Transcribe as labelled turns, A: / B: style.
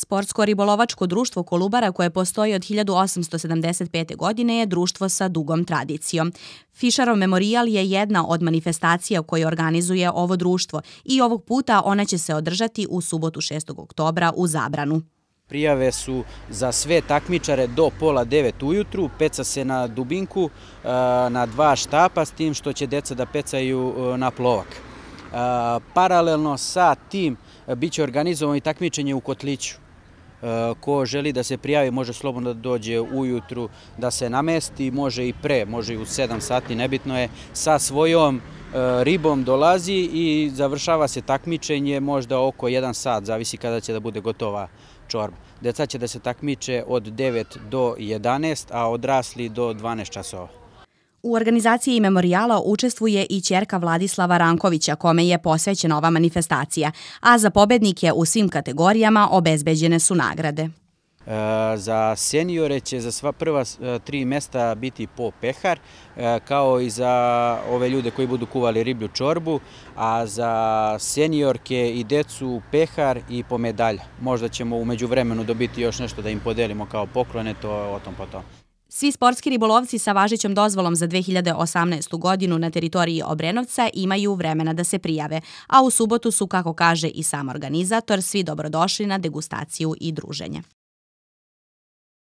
A: Sportsko-ribolovačko društvo Kolubara koje postoji od 1875. godine je društvo sa dugom tradicijom. Fišarov memorial je jedna od manifestacija koje organizuje ovo društvo i ovog puta ona će se održati u subotu 6. oktobra u Zabranu.
B: Prijave su za sve takmičare do pola devet ujutru, peca se na dubinku e, na dva štapa s tim što će deca da pecaju e, na plovak. E, paralelno sa tim bit će organizovano i takmičenje u Kotliću. E, ko želi da se prijavi može slobodno da dođe ujutru da se namesti, može i pre, može i u 7 sati, nebitno je, sa svojom e, ribom dolazi i završava se takmičenje možda oko 1 sat, zavisi kada će da bude gotova čorba. Deca će da se takmiče od 9 do 11, a odrasli do 12 časova.
A: U organizaciji memorijala učestvuje i čerka Vladislava Rankovića, kome je posvećena ova manifestacija, a za pobednike u svim kategorijama obezbeđene su nagrade. E,
B: za senjore će za sva prva e, tri mesta biti po pehar, e, kao i za ove ljude koji budu kuvali riblju čorbu, a za senjorke i decu pehar i po medalja. Možda ćemo umeđu vremenu dobiti još nešto da im podelimo kao poklone, to o tom potom.
A: Svi sportski ribolovci sa važećom dozvolom za 2018. godinu na teritoriji Obrenovca imaju vremena da se prijave, a u subotu su, kako kaže i sam organizator, svi dobrodošli na degustaciju i druženje.